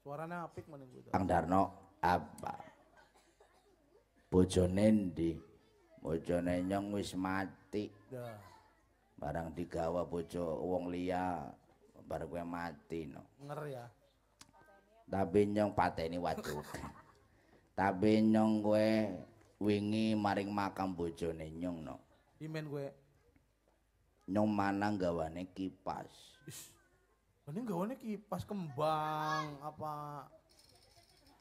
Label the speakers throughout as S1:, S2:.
S1: Suarane apik menunggu. kuwi Kang
S2: Darno apa? Bojone ndi? Bojone nyong wis mati. Duh. Barang digawa bojo wong liya bar kowe mati no. Nger ya. Tapi nyong pateni waduk. Tapi nyong kowe wingi maring makam bojone nyong no. Imen kowe. Nyong manang gawane kipas.
S1: Ini gawane kipas kembang apa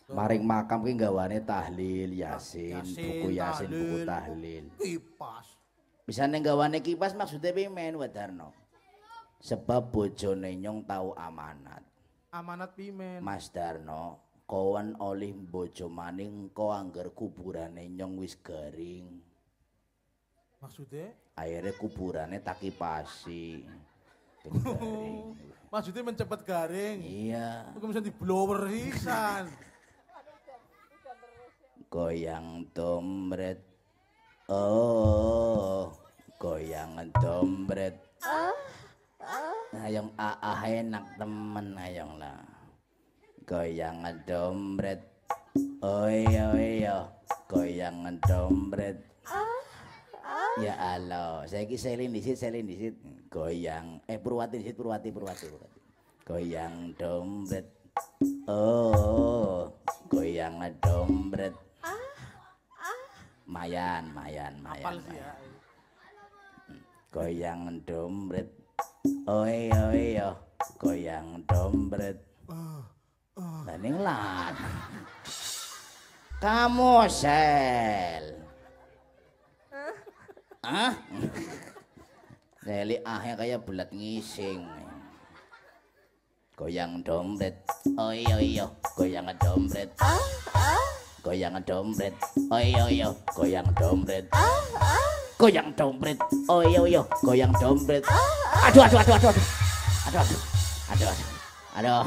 S2: Maring makam ki gawane tahlil Yasin, buku Yasin, buku tahlil.
S1: Kipas.
S2: Bisa neng gawane kipas maksudnya pimen Wadarno. Sebab bojone nyong tau amanat.
S1: Amanat pimen. Mas
S2: Darno, kawan oleh bojo maning kau angger kuburan nyong wis garing. Maksudnya? Akhirnya kuburane tak kipasi.
S1: Maksudnya mencepat garing. Iya. Kok bisa di blower hisan.
S2: goyang tomret. Oh, goyang tomret. Ah, ah. Ayong aah enak temen ayong nah, lah. Goyang tomret. Oi oi iya. goyang tomret. Ya Allah, saya ki selin disit, selin disit, goyang. Eh purwati disit, purwati, purwati, Goyang dombret. Oh, goyang dombret. Ah, ah. Mayan, mayan, mayan. Apal sih ya. Hmm. Goyang dombret. Oi, oi, oi. Goyang dombret. Dan yang lain. Kamu sel. Kamu sel. ah Deli ahnya kayak bulat ngising. Goyang dompet, oi oi yo, goyang dompret. Goyang dompret, oi oi yo, goyang dompret. Goyang dompet, oi oi yo, goyang dompret. Aduh aduh aduh aduh aduh. Aduh aduh. Aduh aduh.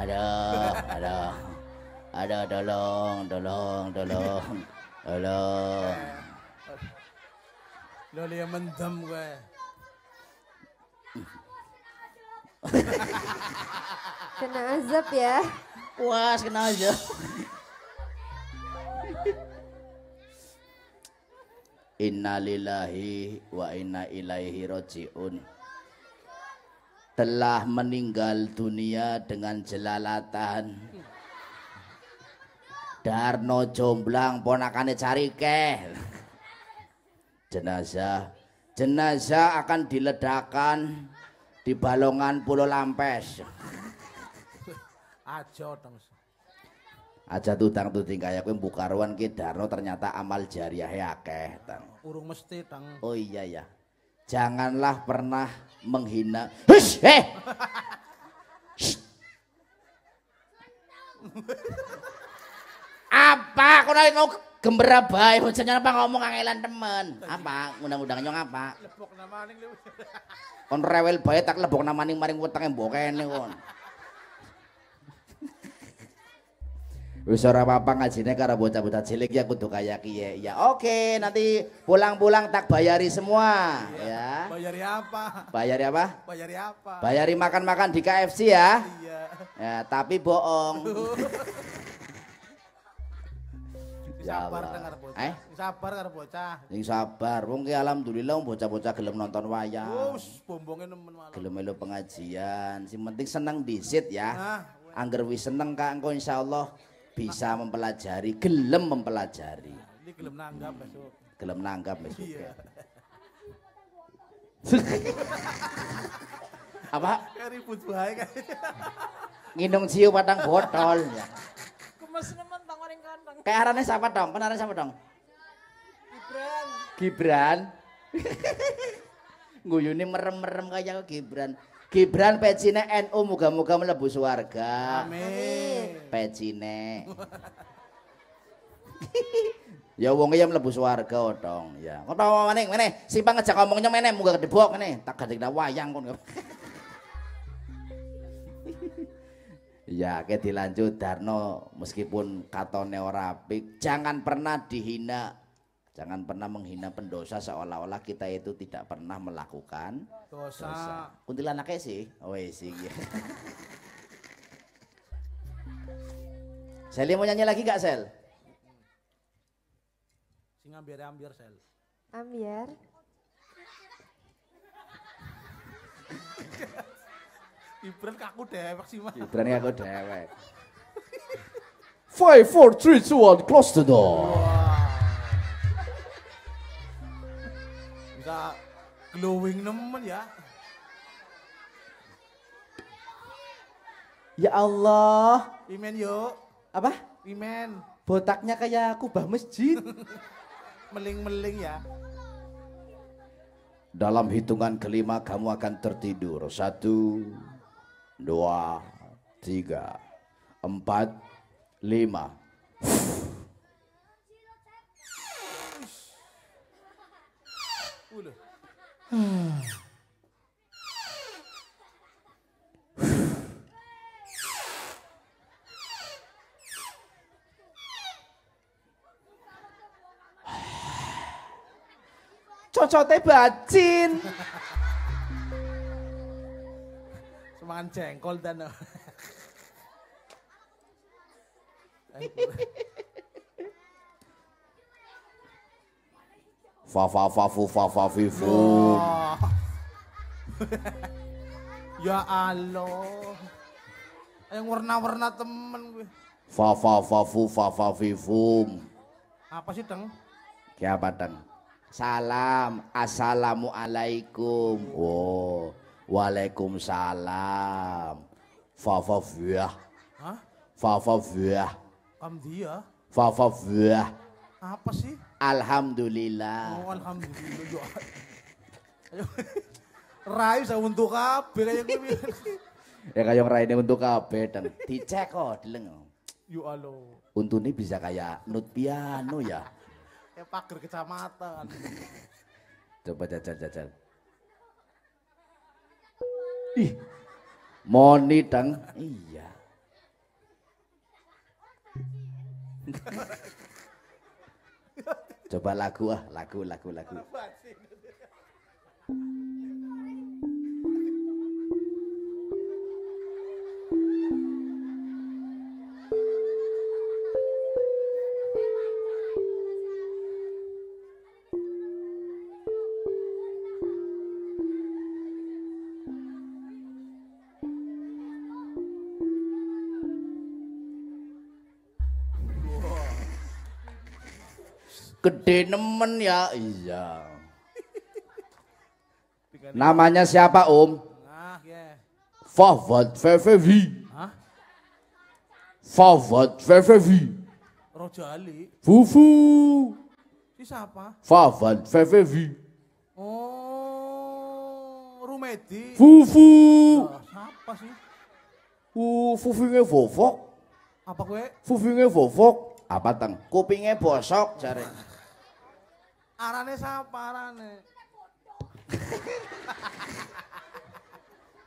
S2: Aduh aduh. Aduh tolong tolong tolong. Tolong.
S1: Lo lihat ya, mendem gue.
S2: kena azab ya. Puas kena azab. inna lillahi wa inna ilaihi roji'un telah meninggal dunia dengan jelalatan Darno jomblang ponakane keh jenazah jenazah akan diledakkan di Balongan Pulau Lampes
S1: aja teng
S2: aja tudang tuh kaya kowe buka ruan ke Darno ternyata amal jariah keh. teng
S1: urung mesti tang
S2: oh iya ya janganlah pernah menghina Hush, eh apa kau naik Gembera bae bojone apa ngomong angelan temen. Apa? Undang-undang nyong apa?
S1: Lebok namaning.
S2: Kon rewel bae tak lebok namaning maring wetenge kene kon. Wis ora apa-apa ngajine karo bocah-bocah cilik ya kudu kaya kiye. Ya oke, nanti pulang-pulang tak bayari semua ya. Bayari apa? Bayari apa? Bayari apa? Bayari makan-makan di KFC ya. Iya. Ya, tapi bohong. sabar dengar bocah. Eh?
S1: Sabar karo bocah.
S2: Sing sabar. Wong ki alhamdulillah wong bocah-bocah gelem nonton wayang.
S1: Wus, bombonge nemen
S2: malah. Gelem melu pengajian. Sing penting seneng disit ya. Nah, Angger wis seneng Kak engko insyaallah bisa mempelajari, gelem mempelajari.
S1: Ini gelem nanggap
S2: besok. Gelem nanggap besok. Iya. Ya. Apa? Ribut bae kan. Nginung siu patang botol. Ya. Kemes Kayak arane siapa dong? Penarane siapa dong? Gibran. Gibran. Nguyune merem-merem kayak Gibran. Gibran pecine NU moga-moga mlebu swarga. Amin. Pecine. ya wong ya mlebu swarga dong ya. Kok tau meneh, meneh. Simpang ngejak ngomongnya meneh moga kedebok meneh. Tak gantikna wayang kon. Ya, oke dilanjut Darno meskipun katone ora apik, jangan pernah dihina. Jangan pernah menghina pendosa seolah-olah kita itu tidak pernah melakukan dosa. dosa. Kuntilanake sih. Oh, iya sih. Iya. Sel mau nyanyi lagi gak Sel?
S1: Sing ambiar ambiar Sel. Ambiar. Gibran kaku dewek sih, Mas. Gibran kaku
S2: dewek. 5 4 3 2 1 close the door. Bisa glowing
S1: nemen ya.
S2: Ya Allah.
S1: Imen yuk. Apa? Imen. Botaknya kayak kubah masjid. Meling-meling ya.
S2: Dalam hitungan kelima kamu akan tertidur. Satu, dua, tiga, empat, lima. Cocote bacin.
S1: Semangan jengkol dan.
S2: fi fu
S1: ya Allah. Yang warna-warna temen
S2: gue. fi fu Apa sih, Teng? teng Salam, assalamualaikum. Wow. Waalaikumsalam. Fafafuah. Hah? Fafafuah.
S1: Kamdia.
S2: Fafafuah. Apa sih? Alhamdulillah.
S1: Oh, alhamdulillah. Rai sa untuk kabe kayak gue
S2: Ya kayak rai ini untuk kabe dan dicek kok dileng.
S1: Yo alo.
S2: Untuk ini bisa kayak nut piano ya.
S1: ya pagar kecamatan.
S2: Coba jajan jajan. Ih. Moni dang. Iya. Coba lagu ah, lagu lagu lagu. Gede nemen ya. Iya. Namanya siapa, Om? Ah, iya. Fawad Fevevi. Fawad Fevevi.
S1: Roja Ali. Fufu.
S2: siapa? Fawad Fevevi. Oh, Rumedi. Fufu. siapa sih? Uh, fufinge fofok. Apa kowe? Fufinge fofok. Apa teng? Kupinge bosok jare.
S1: Arane siapa arane?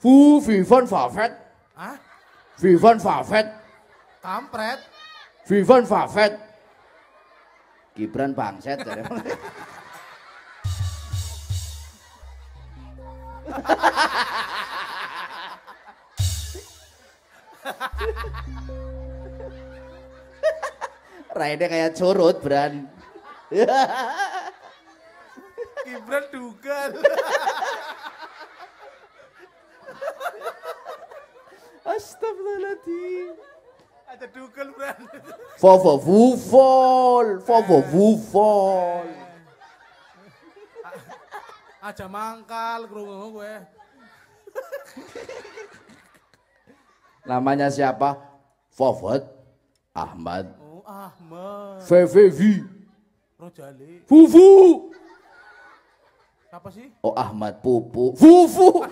S2: Fu Vivon Favet. Hah? Vivon Favet. Kampret. Vivon Favet. Gibran bangset. Ya. Raide kayak curut, Bran. Fofo vufol, fofo vufol.
S1: Aja mangkal krungu gue.
S2: Namanya siapa? Fofot Ahmad. Oh, Ahmad. VVV.
S1: Rojali. Fufu. Apa sih?
S2: Oh, Ahmad Pupu. Fufu.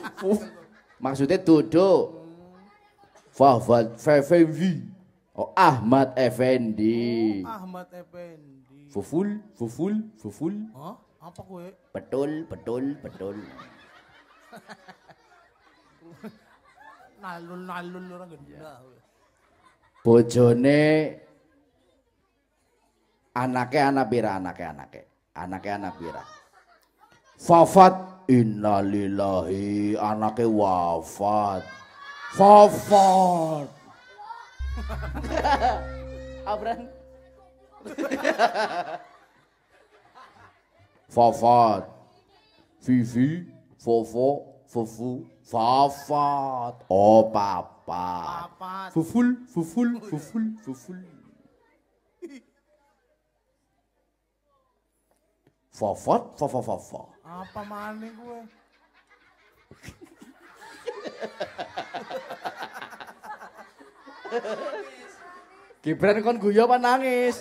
S2: Maksudnya duduk. Fofot hmm. VVV. Oh Ahmad Effendi. Oh, Ahmad Effendi. Fuful, fuful, fuful. Hah? Apa kue? Betul, betul, betul.
S1: Nalun-nalun orang Ya.
S2: Bojone anaknya anak pira anaknya anaknya, anaknya anak pira Fafat innalillahi anaknya wafat. Fafat. Abran. Fafat. Fifi. Fofo. Fufu. Fafat. Oh, papa. Fuful. Fuful. Fuful. Fuful. Fafat. Fafafafa.
S1: Apa maning gue?
S2: Gibran kon guyu apa nangis?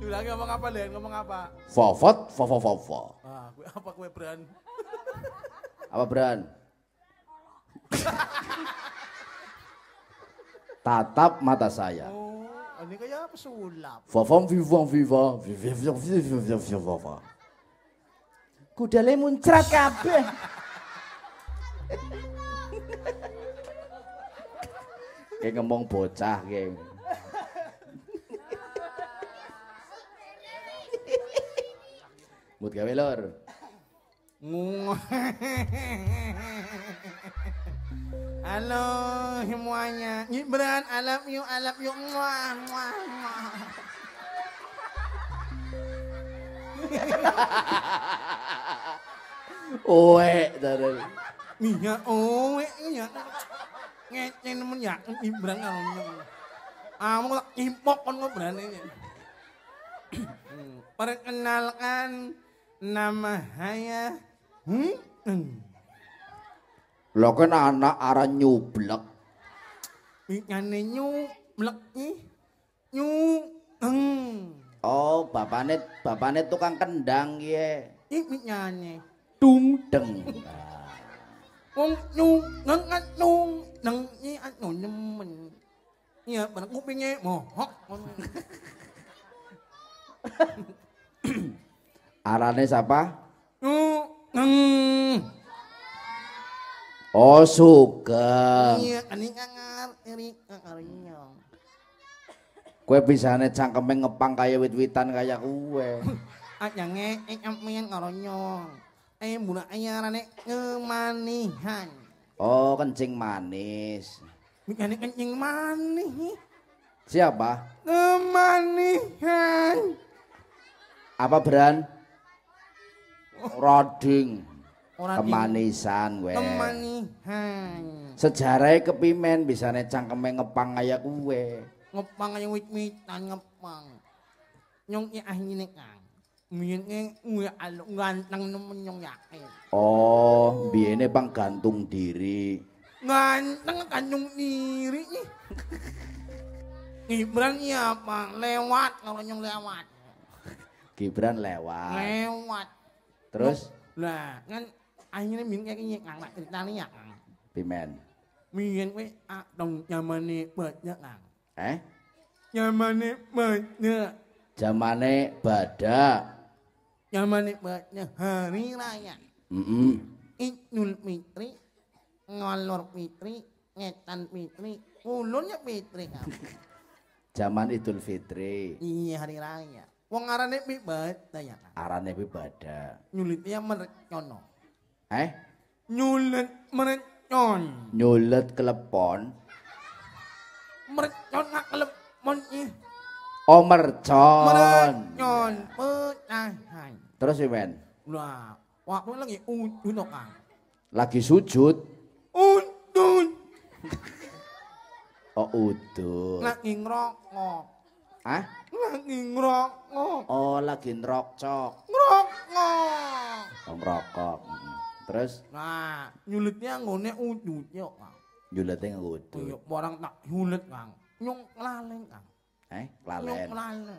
S1: Diulangi ngomong apa, Len? Ngomong apa?
S2: Fofot, fofo fofo.
S1: Ah, kue apa kue Bran?
S2: apa Bran? Tatap mata saya. Oh,
S1: ini kayak pesulap.
S2: Fofom vivong viva, vivong Gudale muncrat kabeh. Kayak ngomong bocah geng. Mut gawe lor. Halo semuanya.
S1: Ini I love you, I love you.
S2: Oe jaran.
S1: Minyak oe iya. ya. Ngecen nemen ya imbrang karo nyong. Kamu tak impok berani. Perkenalkan nama saya
S2: Hmm. Lo kan anak arah nyublek. Mikane
S1: nyublek ih. Nyu
S2: Oh, bapaknya, bapane tukang kendang ya.
S1: Ini nyanyi
S2: dung deng
S1: wong nang neng atung nang ni anu ya mana kupingnya mohok
S2: arane siapa
S1: nang.
S2: oh suka. iya
S1: ani ngangar iri ngangarinya
S2: Kue nih cangkemeng ngepang kayak wit-witan kayak kue.
S1: Ajange nyamen karo nyong eh buna anyarane kemanihan.
S2: Oh, kencing manis. Mikane
S1: kencing manis.
S2: Siapa?
S1: Kemanihan.
S2: Apa beran? Oh. Oh, Roding. Kemanisan kowe. Kemanihan. Sejarah kepimen bisane cangkeme ngepang kaya kowe.
S1: Ngepang yang wit-witan ngepang. Nyong ki ahine Kang. Mienge uwe ganteng nemen yang
S2: Oh, biene pang gantung diri.
S1: Ganteng gantung diri nih. Gibran iya bang, lewat kalau nyong lewat.
S2: Gibran lewat.
S1: Lewat.
S2: Terus? Lah,
S1: kan akhirnya mien kayak gini, ngang ya. Bimen. Mien we atong ah, nyamane banyak ngang. Eh? Nyamane banyak.
S2: Jamane badak.
S1: zaman ibadahnya hari raya. Idul Fitri, ngolor Fitri, ngetan Fitri, ulunnya Fitri.
S2: Jaman Idul Fitri.
S1: Iya hari raya. Wong arane ibadah ya.
S2: Arane ibadah.
S1: Nyulitnya merencono. Eh? Nyulit merencon.
S2: Nyulit kelepon.
S1: Merencon nak kelepon
S2: Omercon.
S1: nyon penahan.
S2: Terus Iwen? Lah,
S1: waktu lagi undun Kang. Ah.
S2: Lagi sujud.
S1: Undun.
S2: oh, udun. Lagi
S1: ngrokok. Hah? Lagi ngrokok.
S2: Oh, lagi nrokcok.
S1: Ngrokok.
S2: Oh, ngrokok. Terus? Nah,
S1: nyulitnya nggone udutnya, Kang.
S2: Nyulitnya ngudut. Iya, tak nyulit, Kang.
S1: nyong laleng, Kang.
S2: Eh, kelalen.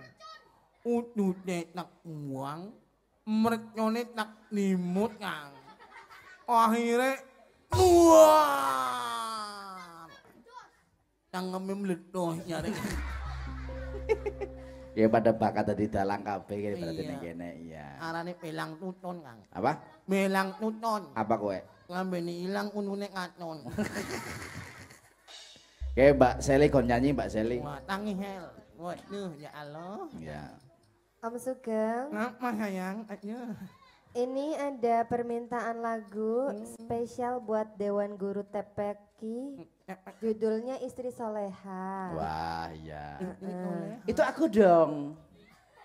S1: Udune tak uang merconet tak nimut, Kang. Akhirnya, buang. Tangeme meledoh nyari.
S2: Ya pada bakat tadi dalang kafe kene berarti iya. ning kene iya.
S1: Arane melang tuton Kang. Apa? Melang tuton. Apa kowe? Ngambeni ilang unune katon.
S2: Oke, Mbak Seli kon nyanyi Mbak Seli.
S1: Tangi hell Waduh, ya Allah.
S2: Ya. Om Sugeng. Ngapa sayang? ayo. Ini ada permintaan lagu hmm. spesial buat Dewan Guru Tepeki. Eh, eh. Judulnya
S1: Istri Soleha. Wah, ya. Uh -uh.
S2: Itu aku dong.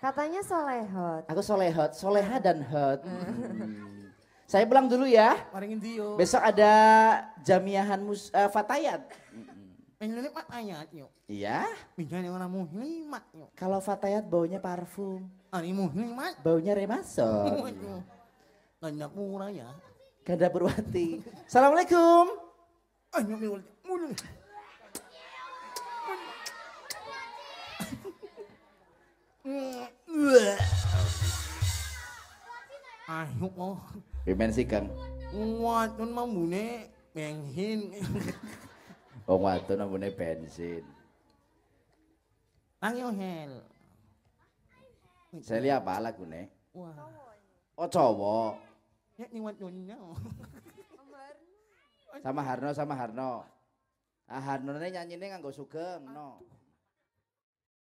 S2: Katanya solehot. Aku solehot, soleha dan hot. Hmm. Saya pulang dulu ya. Besok ada jamiahan mus uh, Fatayat.
S1: Pengen mat ayat yuk. Iya.
S2: Bisa orang muhlimat yuk. Kalau fatayat baunya parfum.
S1: Ani ah, muhlimat.
S2: Baunya remason.
S1: Ganda murah ya. Ganda Purwati. Assalamualaikum. Ah, Ayo kok.
S2: Pimen sih Kang.
S1: bunyi. mambune menghin.
S2: wong wadon ambune bensin.
S1: Nang yo hel.
S2: Seli apa lagune? Wah. Oh Jawa. Nek ning Sama Harno sama Harno. Ah Harno ne nyanyine nganggo sugeng no. Aduh.